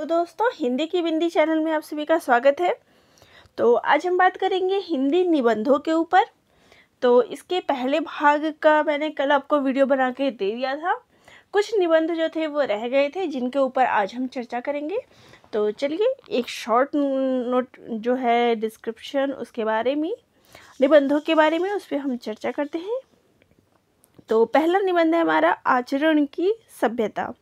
तो दोस्तों हिंदी की बिंदी चैनल में आप सभी का स्वागत है तो आज हम बात करेंगे हिंदी निबंधों के ऊपर तो इसके पहले भाग का मैंने कल आपको वीडियो बना के दे दिया था कुछ निबंध जो थे वो रह गए थे जिनके ऊपर आज हम चर्चा करेंगे तो चलिए एक शॉर्ट नोट जो है डिस्क्रिप्शन उसके बारे में निबंधों के बारे में उस पर हम चर्चा करते हैं तो पहला निबंध है हमारा आचरण की सभ्यता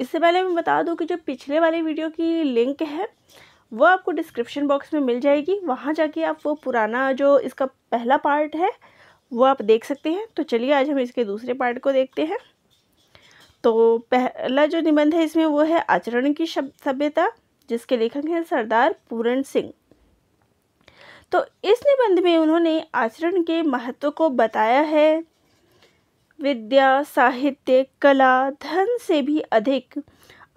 इससे पहले मैं बता दूं कि जो पिछले वाले वीडियो की लिंक है वो आपको डिस्क्रिप्शन बॉक्स में मिल जाएगी वहाँ जाके आप वो पुराना जो इसका पहला पार्ट है वो आप देख सकते हैं तो चलिए आज हम इसके दूसरे पार्ट को देखते हैं तो पहला जो निबंध है इसमें वो है आचरण की सभ्यता जिसके लेखक हैं सरदार पूरण सिंह तो इस निबंध में उन्होंने आचरण के महत्व को बताया है विद्या साहित्य कला धन से भी अधिक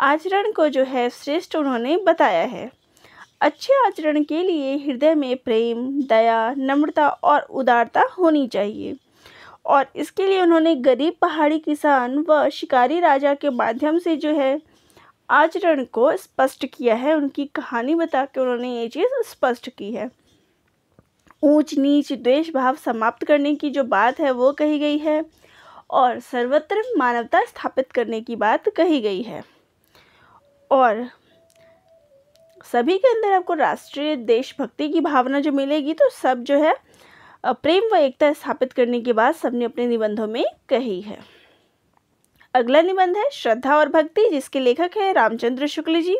आचरण को जो है श्रेष्ठ उन्होंने बताया है अच्छे आचरण के लिए हृदय में प्रेम दया नम्रता और उदारता होनी चाहिए और इसके लिए उन्होंने गरीब पहाड़ी किसान व शिकारी राजा के माध्यम से जो है आचरण को स्पष्ट किया है उनकी कहानी बता के उन्होंने ये चीज़ स्पष्ट की है ऊंच नीच द्वेष भाव समाप्त करने की जो बात है वो कही गई है और सर्वत्र मानवता स्थापित करने की बात कही गई है और सभी के अंदर आपको राष्ट्रीय देशभक्ति की भावना जो मिलेगी तो सब जो है प्रेम व एकता स्थापित करने की बात सबने अपने निबंधों में कही है अगला निबंध है श्रद्धा और भक्ति जिसके लेखक है रामचंद्र शुक्ल जी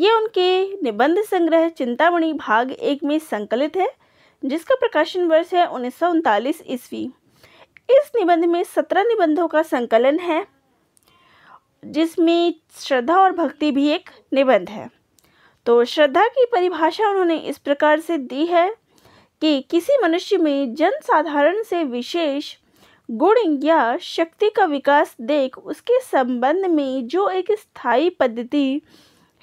ये उनके निबंध संग्रह चिंतामणि भाग एक में संकलित है जिसका प्रकाशन वर्ष है उन्नीस ईस्वी इस निबंध में सत्रह निबंधों का संकलन है जिसमें श्रद्धा और भक्ति भी एक निबंध है तो श्रद्धा की परिभाषा उन्होंने इस प्रकार से दी है कि किसी मनुष्य में जन साधारण से विशेष गुण या शक्ति का विकास देख उसके संबंध में जो एक स्थायी पद्धति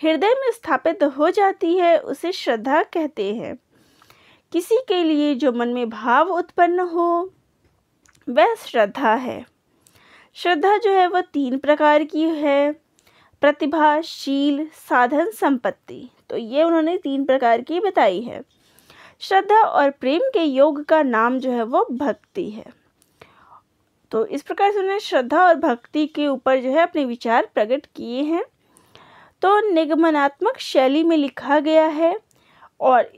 हृदय में स्थापित हो जाती है उसे श्रद्धा कहते हैं किसी के लिए जो मन में भाव उत्पन्न हो वह श्रद्धा है श्रद्धा जो है वह तीन प्रकार की है प्रतिभाशील साधन संपत्ति तो ये उन्होंने तीन प्रकार की बताई है श्रद्धा और प्रेम के योग का नाम जो है वो भक्ति है तो इस प्रकार से उन्होंने श्रद्धा और भक्ति के ऊपर जो है अपने विचार प्रकट किए हैं तो निगमनात्मक शैली में लिखा गया है और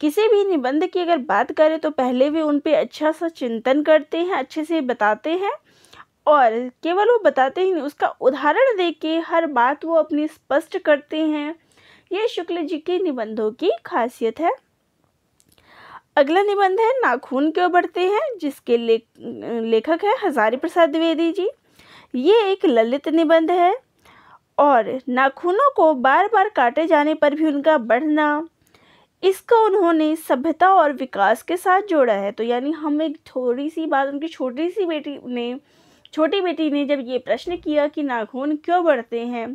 किसी भी निबंध की अगर बात करें तो पहले वे उन पर अच्छा सा चिंतन करते हैं अच्छे से बताते हैं और केवल वो बताते ही नहीं उसका उदाहरण दे के हर बात वो अपनी स्पष्ट करते हैं ये शुक्ल जी के निबंधों की खासियत है अगला निबंध है नाखून क्यों बढ़ते हैं जिसके ले, लेखक है हजारी प्रसाद द्विवेदी जी ये एक ललित निबंध है और नाखूनों को बार बार काटे जाने पर भी उनका बढ़ना इसका उन्होंने सभ्यता और विकास के साथ जोड़ा है तो यानी हम एक थोड़ी सी बात उनकी छोटी सी बेटी ने छोटी बेटी ने जब ये प्रश्न किया कि नाखून क्यों बढ़ते हैं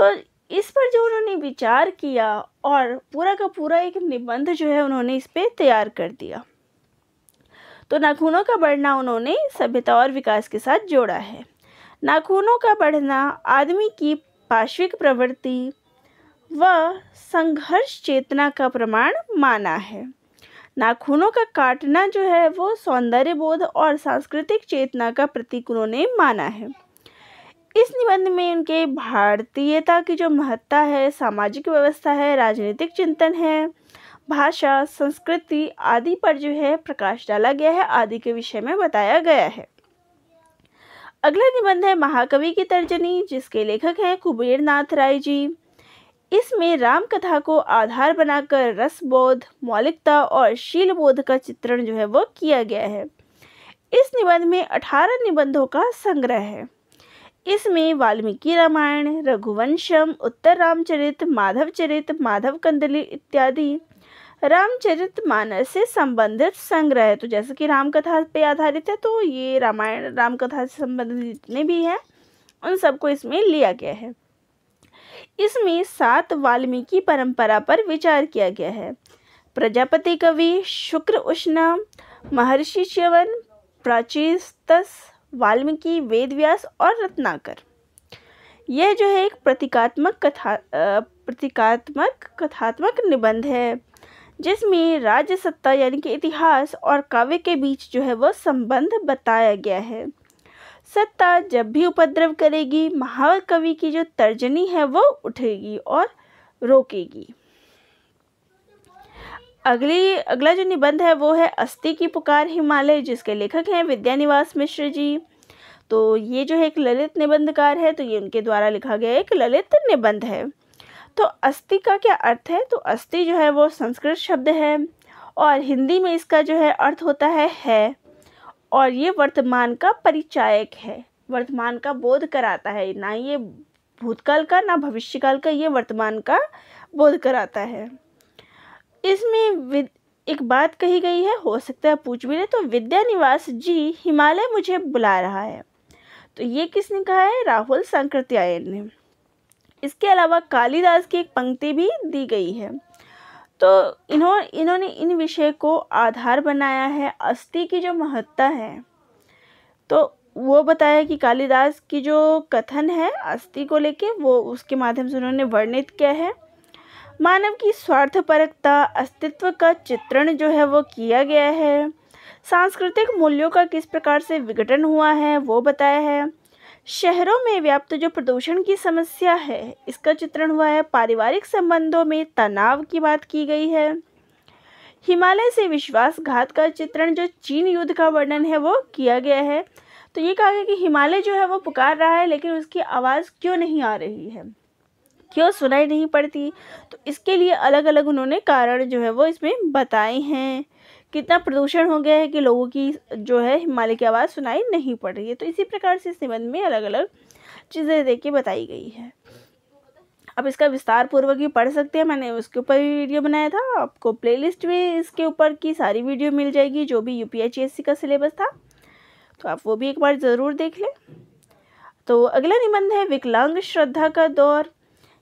तो इस पर जो उन्होंने विचार किया और पूरा का पूरा एक निबंध जो है उन्होंने इस पर तैयार कर दिया तो नाखूनों का बढ़ना उन्होंने सभ्यता और विकास के साथ जोड़ा है नाखूनों का बढ़ना आदमी की पार्श्विक प्रवृत्ति व संघर्ष चेतना का प्रमाण माना है नाखूनों का काटना जो है वो सौंदर्य बोध और सांस्कृतिक चेतना का प्रतीक उन्होंने माना है इस निबंध में उनके भारतीयता की जो महत्ता है सामाजिक व्यवस्था है राजनीतिक चिंतन है भाषा संस्कृति आदि पर जो है प्रकाश डाला गया है आदि के विषय में बताया गया है अगला निबंध है महाकवि की तर्जनी जिसके लेखक हैं कुबेर नाथ राय जी इसमें राम कथा को आधार बनाकर रसबोध मौलिकता और शीलबोध का चित्रण जो है वो किया गया है इस निबंध में अठारह निबंधों का संग्रह है इसमें वाल्मीकि रामायण रघुवंशम उत्तर रामचरित चरित माधव कंदली इत्यादि रामचरित मानस से संबंधित संग्रह है तो जैसे कि रामकथा पे आधारित है तो ये रामायण रामकथा से संबंधित जितने भी हैं उन सबको इसमें लिया गया है इसमें सात वाल्मीकि परंपरा पर विचार किया गया है प्रजापति कवि शुक्र उष्णा महर्षि च्यवन प्राचीस्तस वाल्मीकि वेदव्यास और रत्नाकर यह जो है एक प्रतीकात्मक कथा प्रतीकात्मक कथात्मक निबंध है जिसमें राज्य सत्ता यानी कि इतिहास और काव्य के बीच जो है वह संबंध बताया गया है सत्ता जब भी उपद्रव करेगी महावर कवि की जो तर्जनी है वो उठेगी और रोकेगी अगली अगला जो निबंध है वो है अस्थि की पुकार हिमालय जिसके लेखक हैं विद्यानिवास मिश्र जी तो ये जो है एक ललित निबंधकार है तो ये उनके द्वारा लिखा गया एक ललित निबंध है तो अस्थि का क्या अर्थ है तो अस्थि जो है वो संस्कृत शब्द है और हिंदी में इसका जो है अर्थ होता है है और ये वर्तमान का परिचायक है वर्तमान का बोध कराता है ना ये भूतकाल का ना भविष्यकाल का ये वर्तमान का बोध कराता है इसमें एक बात कही गई है हो सकता है पूछ भी ले तो विद्या निवास जी हिमालय मुझे बुला रहा है तो ये किसने कहा है राहुल संकृत्यायन ने इसके अलावा कालिदास की एक पंक्ति भी दी गई है तो इन्हों इन्होंने इन विषय को आधार बनाया है अस्थि की जो महत्ता है तो वो बताया कि कालिदास की जो कथन है अस्थि को लेके वो उसके माध्यम से उन्होंने वर्णित किया है मानव की स्वार्थपरकता अस्तित्व का चित्रण जो है वो किया गया है सांस्कृतिक मूल्यों का किस प्रकार से विघटन हुआ है वो बताया है शहरों में व्याप्त जो प्रदूषण की समस्या है इसका चित्रण हुआ है पारिवारिक संबंधों में तनाव की बात की गई है हिमालय से विश्वासघात का चित्रण जो चीन युद्ध का वर्णन है वो किया गया है तो ये कहा गया कि हिमालय जो है वो पुकार रहा है लेकिन उसकी आवाज़ क्यों नहीं आ रही है क्यों सुनाई नहीं पड़ती तो इसके लिए अलग अलग उन्होंने कारण जो है वो इसमें बताए हैं कितना प्रदूषण हो गया है कि लोगों की जो है हिमालय की आवाज़ सुनाई नहीं पड़ रही है तो इसी प्रकार से इस निबंध में अलग अलग चीज़ें दे के बताई गई है आप इसका विस्तार पूर्वक भी पढ़ सकते हैं मैंने उसके ऊपर भी वीडियो बनाया था आपको प्लेलिस्ट में इसके ऊपर की सारी वीडियो मिल जाएगी जो भी यू पी का सिलेबस था तो आप वो भी एक बार ज़रूर देख लें तो अगला निबंध है विकलांग श्रद्धा का दौर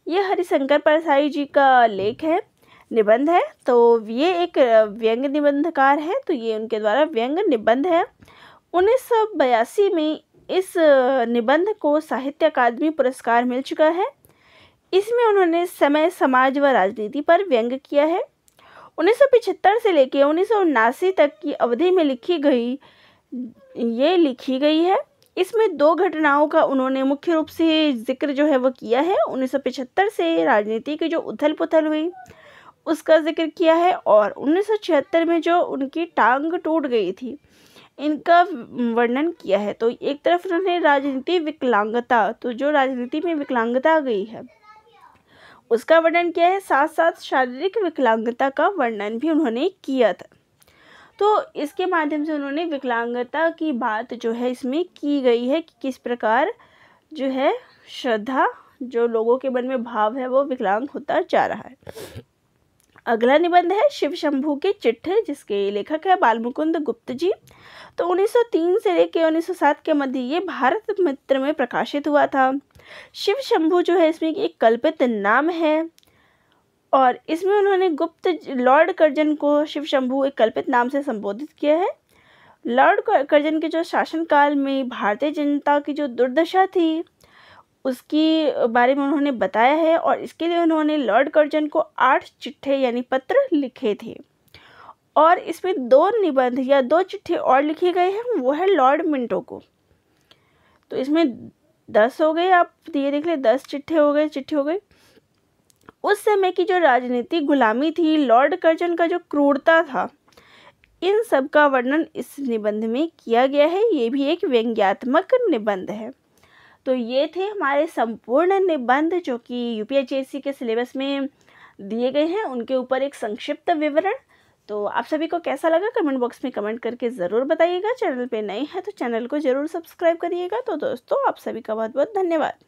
यह हरिशंकर परसाई जी का लेख है निबंध है तो ये एक व्यंग निबंधकार है तो ये उनके द्वारा व्यंग निबंध है उन्नीस में इस निबंध को साहित्य अकादमी पुरस्कार मिल चुका है इसमें उन्होंने समय समाज व राजनीति पर व्यंग किया है 1975 से लेकर उन्नीस तक की अवधि में लिखी गई ये लिखी गई है इसमें दो घटनाओं का उन्होंने मुख्य रूप से जिक्र जो है वो किया है 1975 से राजनीति की जो उथल पुथल हुई उसका जिक्र किया है और 1976 में जो उनकी टांग टूट गई थी इनका वर्णन किया है तो एक तरफ उन्होंने राजनीति विकलांगता तो जो राजनीति में विकलांगता आ गई है उसका वर्णन किया है साथ साथ शारीरिक विकलांगता का वर्णन भी उन्होंने किया था तो इसके माध्यम से उन्होंने विकलांगता की बात जो है इसमें की गई है कि किस प्रकार जो है श्रद्धा जो लोगों के मन में भाव है वो विकलांग होता जा रहा है अगला निबंध है शिव शंभू के चिट्ठे जिसके लेखक है बालमुकुंद गुप्त जी तो 1903 से लेकर 1907 के मध्य ये भारत मित्र में प्रकाशित हुआ था शिव शंभू जो है इसमें एक कल्पित नाम है और इसमें उन्होंने गुप्त लॉर्ड कर्जन को शिव शंभू एक कल्पित नाम से संबोधित किया है लॉर्ड कर्जन के जो शासनकाल में भारतीय जनता की जो दुर्दशा थी उसके बारे में उन्होंने बताया है और इसके लिए उन्होंने लॉर्ड कर्जन को आठ चिट्ठे यानी पत्र लिखे थे और इसमें दो निबंध या दो चिट्ठे और लिखे गए हैं वो है लॉर्ड मिंटो को तो इसमें दस हो गए आप ये देख लें दस चिट्ठे हो गए चिट्ठे हो गए उस समय की जो राजनीति गुलामी थी लॉर्ड कर्जन का जो क्रूरता था इन सब का वर्णन इस निबंध में किया गया है ये भी एक व्यंग्यात्मक निबंध है तो ये थे हमारे संपूर्ण निबंध जो कि यू के सिलेबस में दिए गए हैं उनके ऊपर एक संक्षिप्त विवरण तो आप सभी को कैसा लगा कमेंट बॉक्स में कमेंट करके ज़रूर बताइएगा चैनल पे नए हैं तो चैनल को ज़रूर सब्सक्राइब करिएगा तो दोस्तों आप सभी का बहुत बहुत धन्यवाद